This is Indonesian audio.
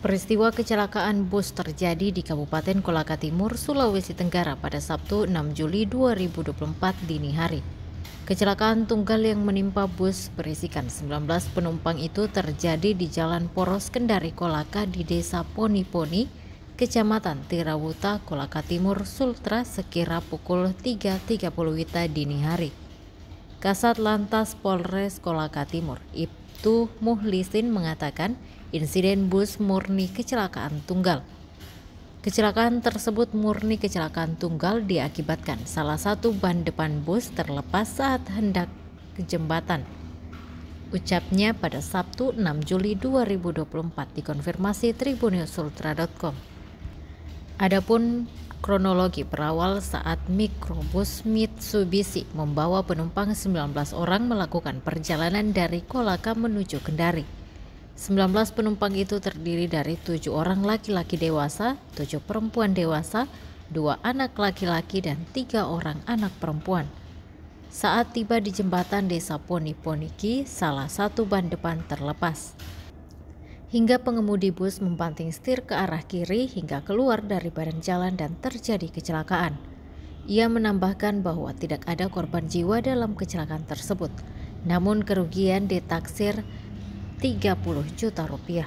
Peristiwa kecelakaan bus terjadi di Kabupaten Kolaka Timur, Sulawesi Tenggara pada Sabtu 6 Juli 2024 dini hari. Kecelakaan tunggal yang menimpa bus berisikan 19 penumpang itu terjadi di Jalan Poros Kendari Kolaka di Desa Poni-Poni, Kecamatan Tirawuta, Kolaka Timur, Sultra sekira pukul 3.30 Wita dini hari. Kasat Lantas Polres Kolaka Timur, Ibtu Muhlisin mengatakan insiden bus murni kecelakaan tunggal. Kecelakaan tersebut murni kecelakaan tunggal diakibatkan salah satu ban depan bus terlepas saat hendak ke jembatan ucapnya pada Sabtu 6 Juli 2024 dikonfirmasi Tribunnews Adapun Kronologi berawal saat mikrobus Mitsubishi membawa penumpang 19 orang melakukan perjalanan dari Kolaka menuju Kendari. 19 penumpang itu terdiri dari tujuh orang laki-laki dewasa, tujuh perempuan dewasa, dua anak laki-laki dan tiga orang anak perempuan. Saat tiba di jembatan desa Poni Poniki, salah satu ban depan terlepas hingga pengemudi bus membanting setir ke arah kiri hingga keluar dari badan jalan dan terjadi kecelakaan. Ia menambahkan bahwa tidak ada korban jiwa dalam kecelakaan tersebut, namun kerugian ditaksir 30 juta rupiah.